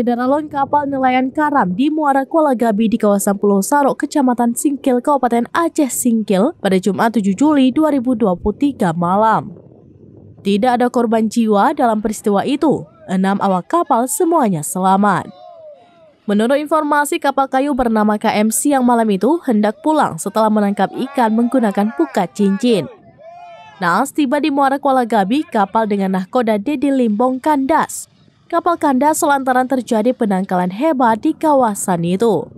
alon kapal nelayan karam di Muara Kuala Gabi di kawasan Pulau Sarok, Kecamatan Singkil, Kabupaten Aceh Singkil pada Jumat 7 Juli 2023 malam. Tidak ada korban jiwa dalam peristiwa itu. Enam awak kapal semuanya selamat. Menurut informasi, kapal kayu bernama KMC yang malam itu hendak pulang setelah menangkap ikan menggunakan pukat cincin. Naas tiba di Muara Kuala Gabi, kapal dengan nahkoda Dedi Limbong kandas kapal kandas lantaran terjadi penangkalan hebat di kawasan itu.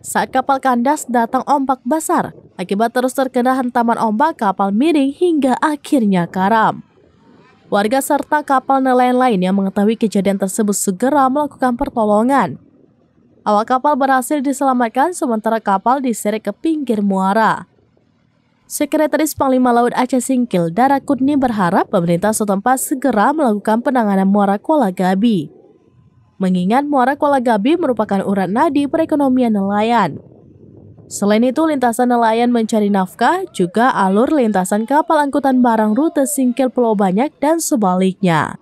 Saat kapal kandas datang ombak besar, akibat terus terkena hentaman ombak kapal miring hingga akhirnya karam. Warga serta kapal nelayan lain yang mengetahui kejadian tersebut segera melakukan pertolongan. Awak kapal berhasil diselamatkan sementara kapal diseret ke pinggir muara. Sekretaris Panglima Laut Aceh Singkil, Dara Kudni berharap pemerintah setempat segera melakukan penanganan muara Kuala Gabi. Mengingat muara Kuala Gabi merupakan urat nadi perekonomian nelayan. Selain itu, lintasan nelayan mencari nafkah juga alur lintasan kapal angkutan barang rute Singkil Pulau Banyak dan sebaliknya.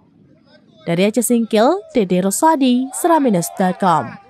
Dari Aceh Singkil, Dede Rosadi, Seraminus.com.